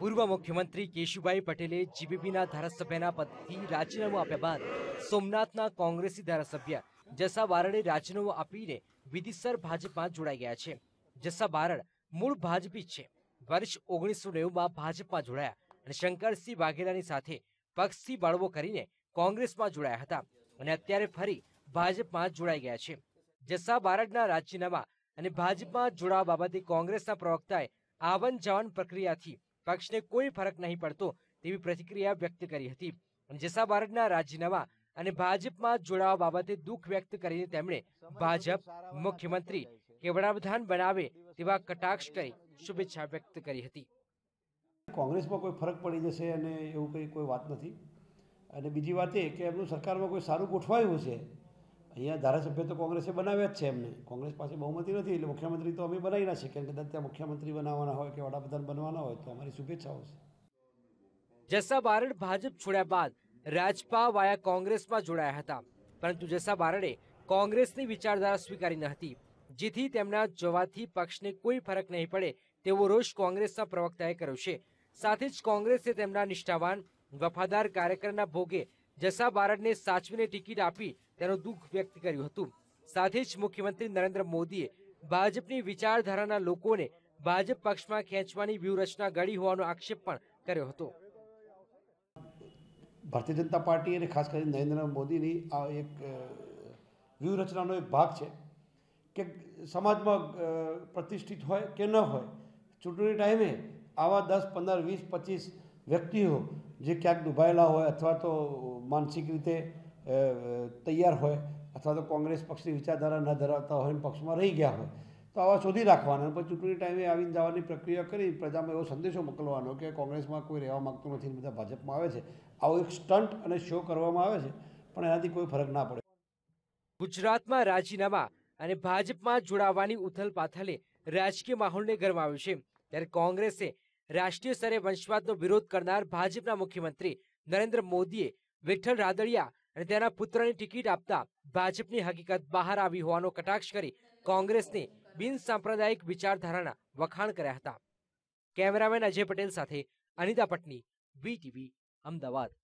પૂર્વ મુખ્યમંત્રી કેશુભાઈ પટેલે જીબીપીના ધારાસભ્યના પદથી રાજીનામું આપ્યા બાદ સોમનાથના કોંગ્રેસી ધારાસભ્ય જસા બારડે રાજીનામું આપીને વિધિસર ભાજપમાં જોડાઈ ગયા છે જસા બારડ મૂળ ભાજપી છે વર્ષ ઓગણીસો નેવુંમાં ભાજપમાં જોડાયા અને શંકરસિંહ વાઘેલાની સાથે પક્ષથી બળવો કરીને કોંગ્રેસમાં જોડાયા હતા અને અત્યારે ફરી ભાજપમાં જોડાઈ ગયા છે જસા બારડના રાજીનામા અને ભાજપમાં જોડાવા બાબતે કોંગ્રેસના પ્રવક્તાએ આવન જાવન પ્રક્રિયાથી પક્ષને કોઈ ફરક નહીં પડતો તેવી પ્રતિક્રિયા વ્યક્ત કરી હતી જેસા બારડના રાજીનામા અને ભાજપમાં જોડાવા બાબતે દુઃખ વ્યક્ત કરીને તેમણે ભાજપ મુખ્યમંત્રી કે વડાપ્રધાન બનાવે તેવા કટાક્ષ કરી શુભેચ્છા વ્યક્ત કરી હતી કોંગ્રેસમાં કોઈ ફરક પડી જશે અને એવું કંઈ કોઈ વાત નથી અને બીજી વાત એ કે એમનું સરકારમાં કોઈ સારું ગોઠવાયું છે અહીંયા ધારાસભ્ય તો કોંગ્રેસે બનાવ્યા જ છે એમને કોંગ્રેસ પાસે બહુમતી નથી એટલે મુખ્યમંત્રી તો અમે બનાવી ના શકીએ કદાચ ત્યાં મુખ્યમંત્રી બનાવવાના હોય કે વડાપ્રધાન બનવાના હોય તો અમારી શુભેચ્છાઓ છે જસ્સા બારડ ભાજપ છોડ્યા બાદ રાજપા વાયા કોંગ્રેસમાં જોડાયા હતા પરંતુ જસા બારડે કોંગ્રેસની વિચારધારા સ્વીકારી ન હતી જેથી તેમના જવાથી પક્ષને કોઈ ફરક નહીં પડે તેવો રોષ કોંગ્રેસના પ્રવક્તાએ કર્યો છે સાથે જ કોંગ્રેસે તેમના નિષ્ઠાવાન વફાદાર કાર્યકરના ભોગે જસા બારડને સાચવીને ટિકિટ આપી તેનું દુઃખ વ્યક્ત કર્યું હતું સાથે જ મુખ્યમંત્રી નરેન્દ્ર મોદીએ ભાજપની વિચારધારાના લોકોને ભાજપ પક્ષમાં ખેંચવાની વ્યૂહરચના ઘડી હોવાનો આક્ષેપ પણ કર્યો હતો ભારતીય જનતા પાર્ટી અને ખાસ કરીને નરેન્દ્ર મોદીની આ એક વ્યૂહરચનાનો એક ભાગ છે કે સમાજમાં પ્રતિષ્ઠિત હોય કે ન હોય ચૂંટણી ટાઈમે આવા દસ પંદર વીસ પચીસ વ્યક્તિઓ જે ક્યાંક દુભાયેલા હોય અથવા તો માનસિક રીતે તૈયાર હોય અથવા તો કોંગ્રેસ પક્ષની વિચારધારા ન ધરાવતા હોય પક્ષમાં રહી ગયા હોય તો આવા શોધી રાખવાના પછી ચૂંટણી ટાઈમે આવીને જવાની પ્રક્રિયા કરી પ્રજામાં એવો સંદેશો મોકલવાનો કે કોંગ્રેસમાં કોઈ રહેવા માગતું નથી બધા ભાજપમાં આવે છે આવો એક સ્ટન્ટ અને શો કરવામાં આવે છે પણ એનાથી કોઈ ફરક ના પડે ગુજરાતમાં રાજીનામા અને ભાજપમાં જોડાવાની ઉથલ પાથલે રાજકીય માહોલને ગરમાવ્યું છે ત્યારે કોંગ્રેસે રાષ્ટ્રીય સ્તરે વંશવાદનો વિરોધ કરનાર ભાજપના મુખ્યમંત્રી નરેન્દ્ર મોદીએ વિઠ્ઠલ રાદડિયા અને તેના પુત્રની ટિકિટ આપતા ભાજપની હકીકત બહાર આવી હોવાનો કટાક્ષ કરી કોંગ્રેસને બિનસાંપ્રદાયિક વિચારધારાના વખાણ કર્યા હતા કેમેરામેન અજય પટેલ સાથે અનિતા પટની વીટીવી અમદાવાદ